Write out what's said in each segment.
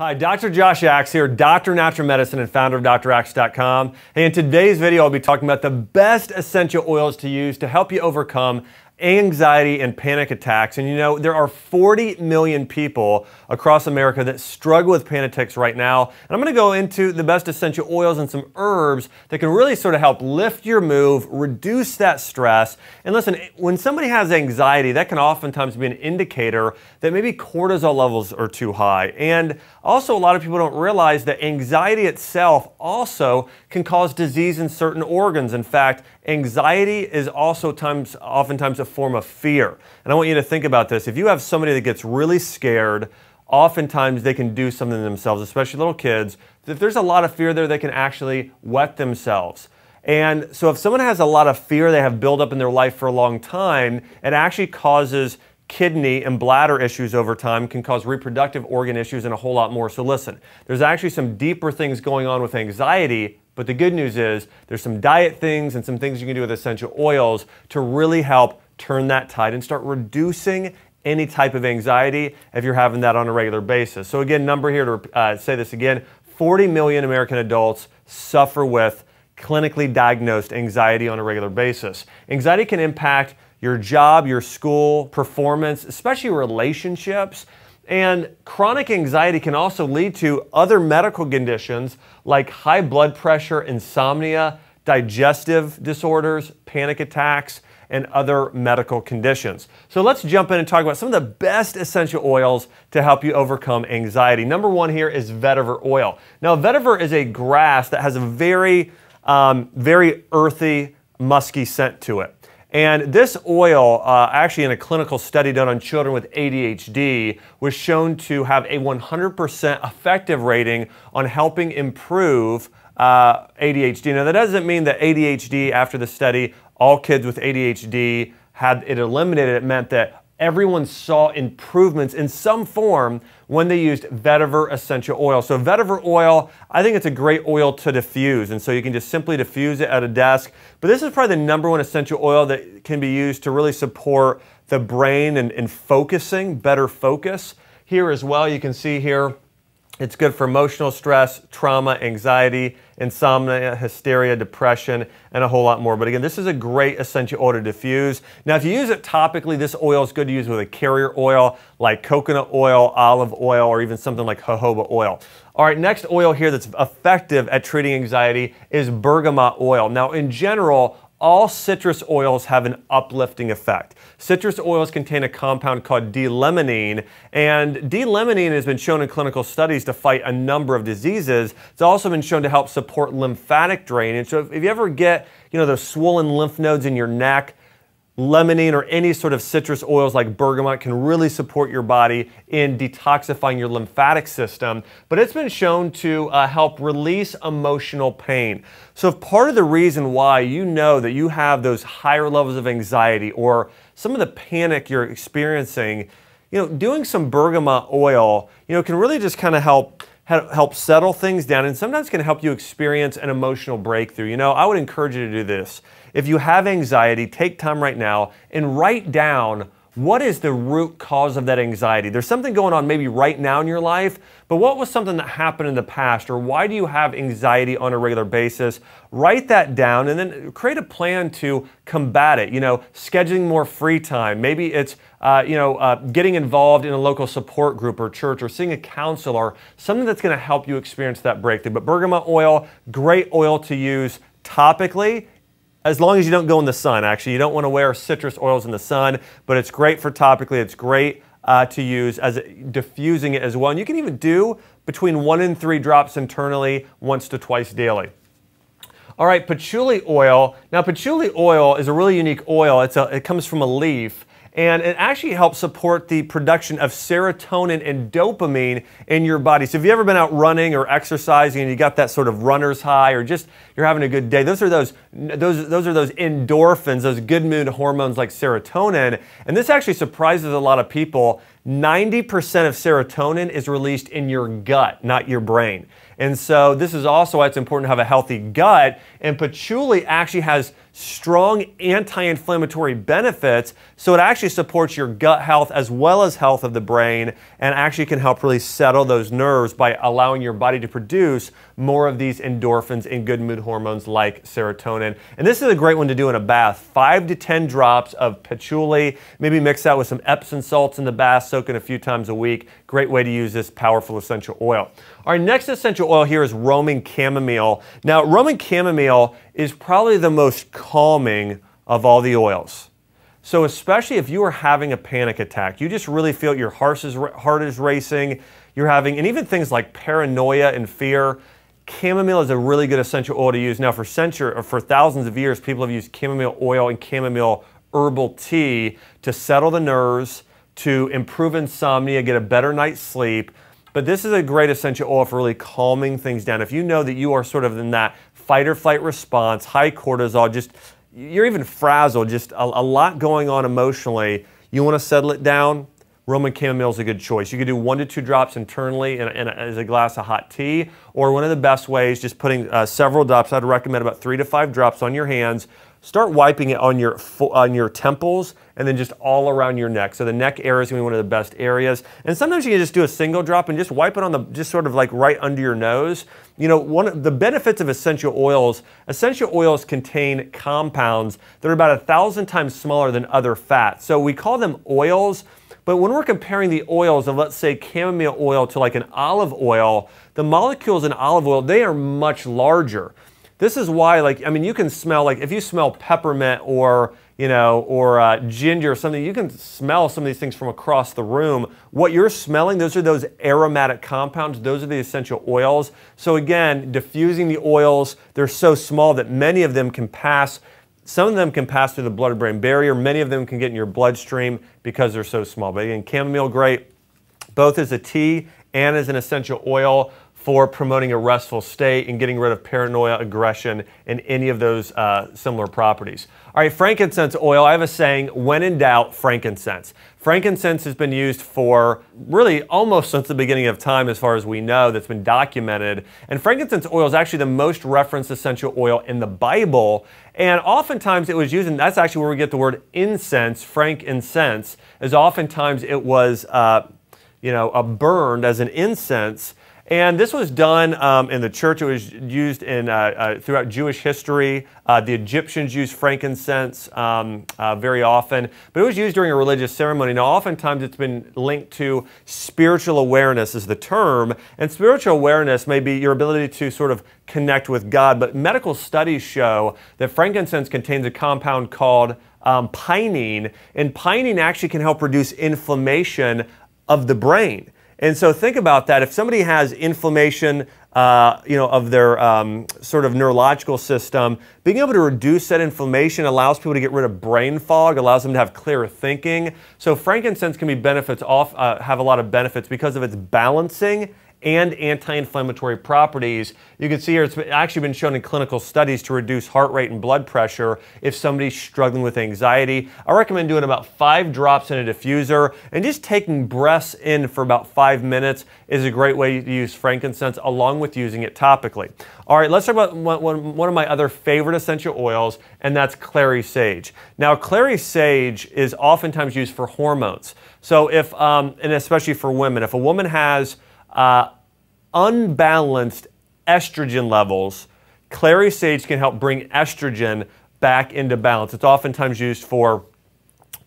Hi, Dr. Josh Axe here, Dr. Natural Medicine and founder of DrAxe.com. Hey, in today's video, I'll be talking about the best essential oils to use to help you overcome anxiety and panic attacks. And you know, there are 40 million people across America that struggle with panic attacks right now. And I'm gonna go into the best essential oils and some herbs that can really sort of help lift your mood, reduce that stress. And listen, when somebody has anxiety, that can oftentimes be an indicator that maybe cortisol levels are too high. And also, a lot of people don't realize that anxiety itself also can cause disease in certain organs. In fact, Anxiety is also times, oftentimes a form of fear. And I want you to think about this. If you have somebody that gets really scared, oftentimes they can do something to themselves, especially little kids. If there's a lot of fear there, they can actually wet themselves. And so if someone has a lot of fear they have built up in their life for a long time, it actually causes kidney and bladder issues over time can cause reproductive organ issues and a whole lot more. So listen, there's actually some deeper things going on with anxiety, but the good news is there's some diet things and some things you can do with essential oils to really help turn that tide and start reducing any type of anxiety if you're having that on a regular basis. So again, number here to uh, say this again, 40 million American adults suffer with clinically diagnosed anxiety on a regular basis. Anxiety can impact your job, your school, performance, especially relationships. And chronic anxiety can also lead to other medical conditions like high blood pressure, insomnia, digestive disorders, panic attacks, and other medical conditions. So let's jump in and talk about some of the best essential oils to help you overcome anxiety. Number one here is vetiver oil. Now, vetiver is a grass that has a very, um, very earthy, musky scent to it. And this oil, uh, actually, in a clinical study done on children with ADHD, was shown to have a 100% effective rating on helping improve uh, ADHD. Now, that doesn't mean that ADHD, after the study, all kids with ADHD had it eliminated. It meant that everyone saw improvements in some form when they used vetiver essential oil. So vetiver oil, I think it's a great oil to diffuse. And so you can just simply diffuse it at a desk. But this is probably the number one essential oil that can be used to really support the brain and, and focusing, better focus. Here as well, you can see here, it's good for emotional stress, trauma, anxiety, insomnia, hysteria, depression, and a whole lot more. But again, this is a great essential oil to diffuse. Now, if you use it topically, this oil is good to use with a carrier oil like coconut oil, olive oil, or even something like jojoba oil. All right, next oil here that's effective at treating anxiety is bergamot oil. Now, in general, all citrus oils have an uplifting effect. Citrus oils contain a compound called D-lemonine, and D-lemonine has been shown in clinical studies to fight a number of diseases. It's also been shown to help support lymphatic drainage. So if you ever get, you know, those swollen lymph nodes in your neck, lemonine or any sort of citrus oils like bergamot can really support your body in detoxifying your lymphatic system, but it's been shown to uh, help release emotional pain. So, if part of the reason why you know that you have those higher levels of anxiety or some of the panic you're experiencing, you know, doing some bergamot oil, you know, can really just kind of help help settle things down and sometimes can help you experience an emotional breakthrough. You know, I would encourage you to do this. If you have anxiety, take time right now and write down what is the root cause of that anxiety? There's something going on maybe right now in your life, but what was something that happened in the past, or why do you have anxiety on a regular basis? Write that down and then create a plan to combat it. You know, scheduling more free time. Maybe it's uh, you know, uh, getting involved in a local support group or church or seeing a counselor, something that's going to help you experience that breakthrough. But bergamot oil, great oil to use topically as long as you don't go in the sun, actually. You don't want to wear citrus oils in the sun, but it's great for topically. It's great uh, to use as diffusing it as well. And you can even do between one and three drops internally once to twice daily. All right, patchouli oil. Now, patchouli oil is a really unique oil. It's a, it comes from a leaf and it actually helps support the production of serotonin and dopamine in your body. So if you've ever been out running or exercising and you got that sort of runner's high or just you're having a good day, those are those those those are those endorphins, those good mood hormones like serotonin. And this actually surprises a lot of people. 90% of serotonin is released in your gut, not your brain. And so this is also why it's important to have a healthy gut. And patchouli actually has strong anti-inflammatory benefits, so it actually supports your gut health as well as health of the brain and actually can help really settle those nerves by allowing your body to produce more of these endorphins and good mood hormones like serotonin. And this is a great one to do in a bath. 5 to 10 drops of patchouli, maybe mix that with some Epsom salts in the bath, soak in a few times a week. Great way to use this powerful essential oil. Our next essential oil here is Roman chamomile. Now, Roman chamomile is probably the most calming of all the oils. So, especially if you are having a panic attack, you just really feel your heart is, racing, you're having, and even things like paranoia and fear. Chamomile is a really good essential oil to use. Now, for centuries, for thousands of years, people have used chamomile oil and chamomile herbal tea to settle the nerves, to improve insomnia, get a better night's sleep. But this is a great essential oil for really calming things down. If you know that you are sort of in that fight or flight response, high cortisol, just you're even frazzled, just a, a lot going on emotionally, you want to settle it down, Roman chamomile is a good choice. You could do one to two drops internally in, in, as a glass of hot tea, or one of the best ways, just putting uh, several drops. I'd recommend about three to five drops on your hands. Start wiping it on your on your temples and then just all around your neck. So the neck area is gonna be one of the best areas. And sometimes you can just do a single drop and just wipe it on the just sort of like right under your nose. You know, one of the benefits of essential oils, essential oils contain compounds that are about a thousand times smaller than other fats. So we call them oils but when we're comparing the oils of, let's say, chamomile oil to like an olive oil, the molecules in olive oil, they are much larger. This is why, like, I mean, you can smell, like, if you smell peppermint or, you know, or uh, ginger or something, you can smell some of these things from across the room. What you're smelling, those are those aromatic compounds, those are the essential oils. So, again, diffusing the oils, they're so small that many of them can pass some of them can pass through the blood-brain barrier. Many of them can get in your bloodstream because they're so small. But again, chamomile, great, both as a tea and as an essential oil for promoting a restful state and getting rid of paranoia, aggression, and any of those uh, similar properties. All right, frankincense oil. I have a saying when in doubt, frankincense. Frankincense has been used for really almost since the beginning of time, as far as we know, that's been documented. And frankincense oil is actually the most referenced essential oil in the Bible. And oftentimes it was used, and that's actually where we get the word incense, frankincense, is oftentimes it was. Uh, you know, burned as an incense and this was done um, in the church. It was used in, uh, uh, throughout Jewish history. Uh, the Egyptians used frankincense um, uh, very often, but it was used during a religious ceremony. Now, oftentimes it's been linked to spiritual awareness, is the term. And spiritual awareness may be your ability to sort of connect with God. But medical studies show that frankincense contains a compound called um, pinene, and pinene actually can help reduce inflammation of the brain. And so think about that. If somebody has inflammation, uh, you know, of their um, sort of neurological system, being able to reduce that inflammation allows people to get rid of brain fog, allows them to have clearer thinking. So frankincense can be benefits off, uh, have a lot of benefits because of its balancing and anti-inflammatory properties. You can see here it's actually been shown in clinical studies to reduce heart rate and blood pressure if somebody's struggling with anxiety. I recommend doing about five drops in a diffuser and just taking breaths in for about five minutes is a great way to use frankincense along with using it topically. All right, let's talk about one, of my other favorite essential oils and that's clary sage. Now clary sage is oftentimes used for hormones. So if, um, and especially for women, if a woman has uh, unbalanced estrogen levels, clary sage can help bring estrogen back into balance. It's oftentimes used for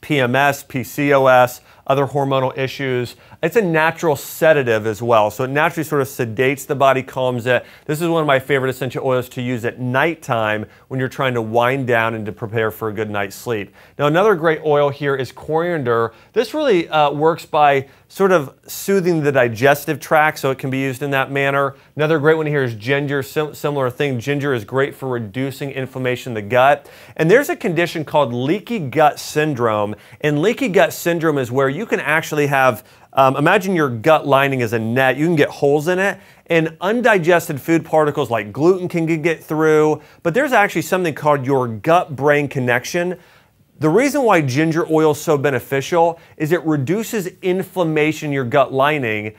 PMS, PCOS, other hormonal issues. It's a natural sedative as well. So it naturally sort of sedates the body, calms it. This is one of my favorite essential oils to use at nighttime when you're trying to wind down and to prepare for a good night's sleep. Now, another great oil here is coriander. This really uh, works by sort of soothing the digestive tract, so it can be used in that manner. Another great one here is ginger, sim similar thing. Ginger is great for reducing inflammation in the gut. And there's a condition called leaky gut syndrome. And leaky gut syndrome is where you can actually have um, imagine your gut lining is a net. You can get holes in it, and undigested food particles like gluten can get through. But there's actually something called your gut brain connection. The reason why ginger oil is so beneficial is it reduces inflammation in your gut lining,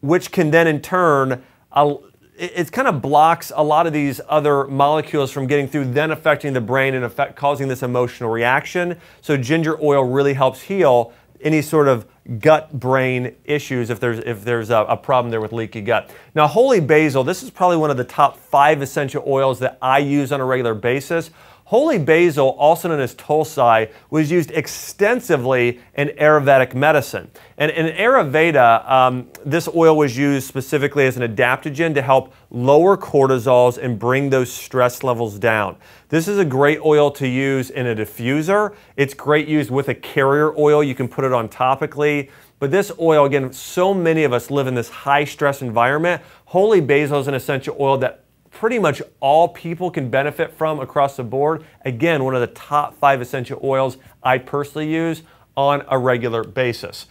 which can then in turn, it, it kind of blocks a lot of these other molecules from getting through, then affecting the brain and effect, causing this emotional reaction. So, ginger oil really helps heal any sort of gut brain issues if there's if there's a, a, problem there with leaky gut. Now, holy basil, this is probably one of the top five essential oils that I use on a regular basis. Holy basil, also known as tulsi, was used extensively in Ayurvedic medicine. And in Ayurveda, um, this oil was used specifically as an adaptogen to help lower cortisols and bring those stress levels down. This is a great oil to use in a diffuser. It's great used with a carrier oil. You can put it on topically. But this oil, again, so many of us live in this high stress environment. Holy basil is an essential oil that pretty much all people can benefit from across the board. Again, one of the top five essential oils I personally use on a regular basis.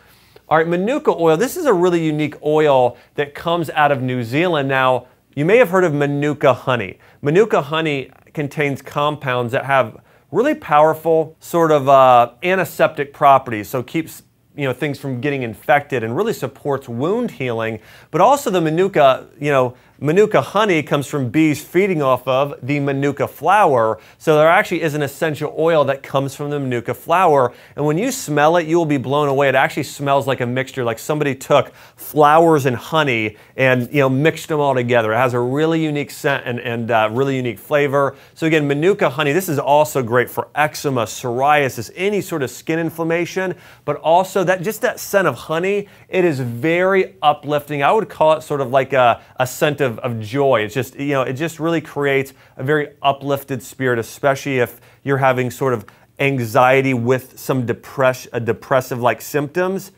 All right, Manuka oil. This is a really unique oil that comes out of New Zealand. Now, you may have heard of Manuka honey. Manuka honey contains compounds that have really powerful sort of uh, antiseptic properties, so keeps you know things from getting infected and really supports wound healing. But also the Manuka, you know, Manuka honey comes from bees feeding off of the Manuka flower. So there actually is an essential oil that comes from the Manuka flower. And when you smell it, you will be blown away. It actually smells like a mixture, like somebody took flowers and honey and you know mixed them all together. It has a really unique scent and, and uh, really unique flavor. So again, Manuka honey, this is also great for eczema, psoriasis, any sort of skin inflammation, but also that just that scent of honey, it is very uplifting. I would call it sort of like a, a scent of of, of joy. It's just, you know, it just really creates a very uplifted spirit, especially if you're having sort of anxiety with some depress, uh, depressive like symptoms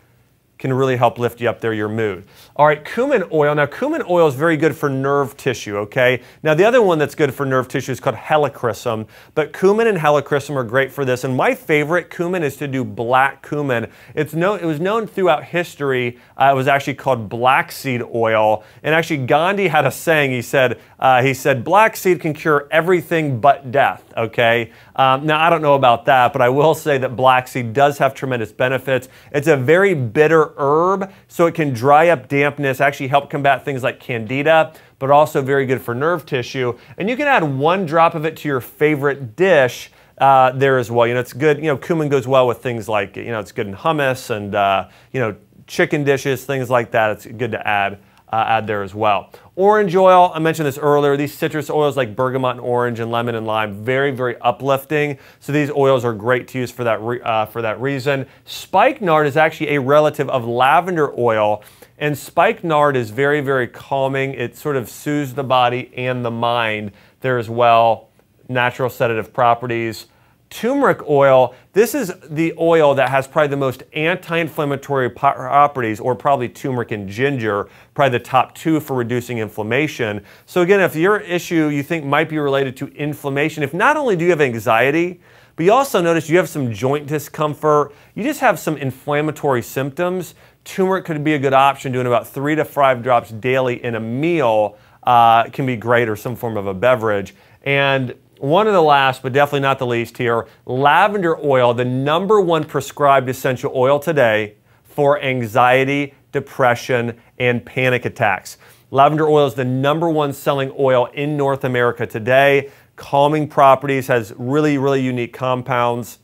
can really help lift you up there, your mood. All right, cumin oil. Now, cumin oil is very good for nerve tissue, okay? Now, the other one that's good for nerve tissue is called helichrysum, but cumin and helichrysum are great for this. And my favorite cumin is to do black cumin. It's known, it was known throughout history, uh, it was actually called black seed oil. And actually, Gandhi had a saying, he said, uh, he said, black seed can cure everything but death, okay? Um, now, I don't know about that, but I will say that black seed does have tremendous benefits. It's a very bitter herb, so it can dry up dampness, actually help combat things like candida, but also very good for nerve tissue. And you can add one drop of it to your favorite dish uh, there as well. You know, it's good, you know, cumin goes well with things like, you know, it's good in hummus and, uh, you know, chicken dishes, things like that. It's good to add uh, add there as well. Orange oil, I mentioned this earlier, these citrus oils like bergamot and orange and lemon and lime, very, very uplifting. So these oils are great to use for that, uh, for that reason. Spikenard is actually a relative of lavender oil and spikenard is very, very calming. It sort of soothes the body and the mind there as well. Natural sedative properties. Turmeric oil, this is the oil that has probably the most anti-inflammatory properties, or probably turmeric and ginger, probably the top two for reducing inflammation. So again, if your issue you think might be related to inflammation, if not only do you have anxiety, but you also notice you have some joint discomfort, you just have some inflammatory symptoms, turmeric could be a good option. Doing about three to five drops daily in a meal uh, can be great, or some form of a beverage. And one of the last, but definitely not the least here, lavender oil, the number one prescribed essential oil today for anxiety, depression, and panic attacks. Lavender oil is the number one selling oil in North America today. Calming properties has really, really unique compounds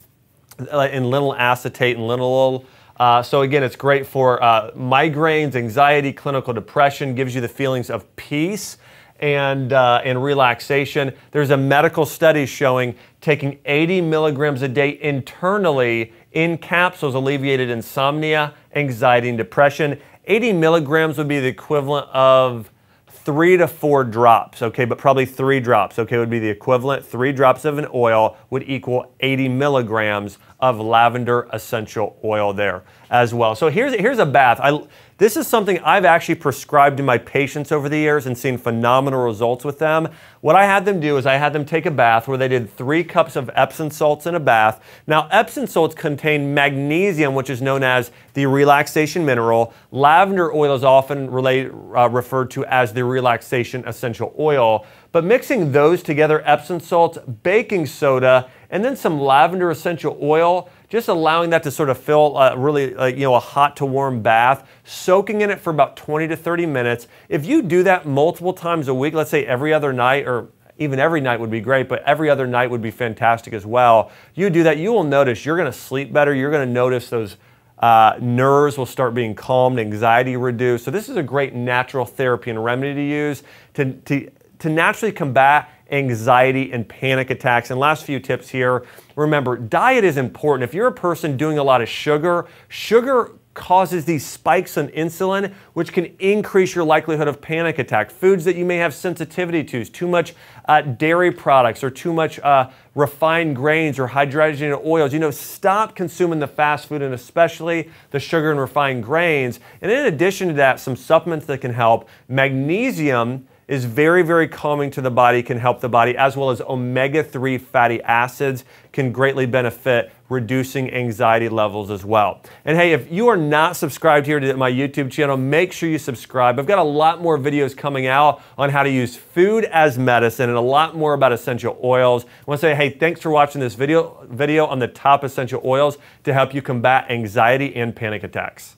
uh, in linal acetate and linalool. Uh, so again, it's great for uh, migraines, anxiety, clinical depression, gives you the feelings of peace and, uh, and relaxation. There's a medical study showing taking 80 milligrams a day internally in capsules alleviated insomnia, anxiety, and depression. 80 milligrams would be the equivalent of three to four drops, okay, but probably three drops, okay, would be the equivalent. Three drops of an oil would equal 80 milligrams of lavender essential oil there as well. So here's, here's a bath. I, this is something I've actually prescribed to my patients over the years and seen phenomenal results with them. What I had them do is I had them take a bath where they did three cups of Epsom salts in a bath. Now, Epsom salts contain magnesium, which is known as the relaxation mineral. Lavender oil is often relate, uh, referred to as the relaxation essential oil. But mixing those together, Epsom salts, baking soda, and then some lavender essential oil, just allowing that to sort of fill a uh, really, uh, you know, a hot to warm bath, soaking in it for about 20 to 30 minutes. If you do that multiple times a week, let's say every other night or even every night would be great, but every other night would be fantastic as well. You do that, you will notice you're gonna sleep better, you're gonna notice those uh, nerves will start being calmed, anxiety reduced. So this is a great natural therapy and remedy to use to, to, to naturally combat anxiety, and panic attacks. And last few tips here remember, diet is important. If you're a person doing a lot of sugar, sugar causes these spikes in insulin, which can increase your likelihood of panic attack. Foods that you may have sensitivity to, too much uh, dairy products or too much uh, refined grains or hydrogenated oils. You know, stop consuming the fast food and especially the sugar and refined grains. And in addition to that, some supplements that can help. Magnesium is very, very calming to the body, can help the body, as well as omega 3 fatty acids can greatly benefit reducing anxiety levels as well. And hey, if you are not subscribed here to my YouTube channel, make sure you subscribe. I've got a lot more videos coming out on how to use food as medicine and a lot more about essential oils. I want to say, hey, thanks for watching this video, video on the top essential oils to help you combat anxiety and panic attacks.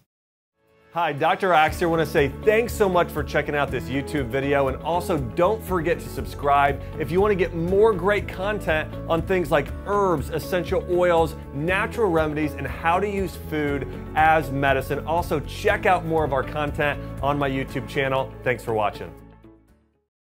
Hi, Dr. here. I want to say thanks so much for checking out this YouTube video and also don't forget to subscribe if you want to get more great content on things like herbs, essential oils, natural remedies, and how to use food as medicine. Also, check out more of our content on my YouTube channel. Thanks for watching.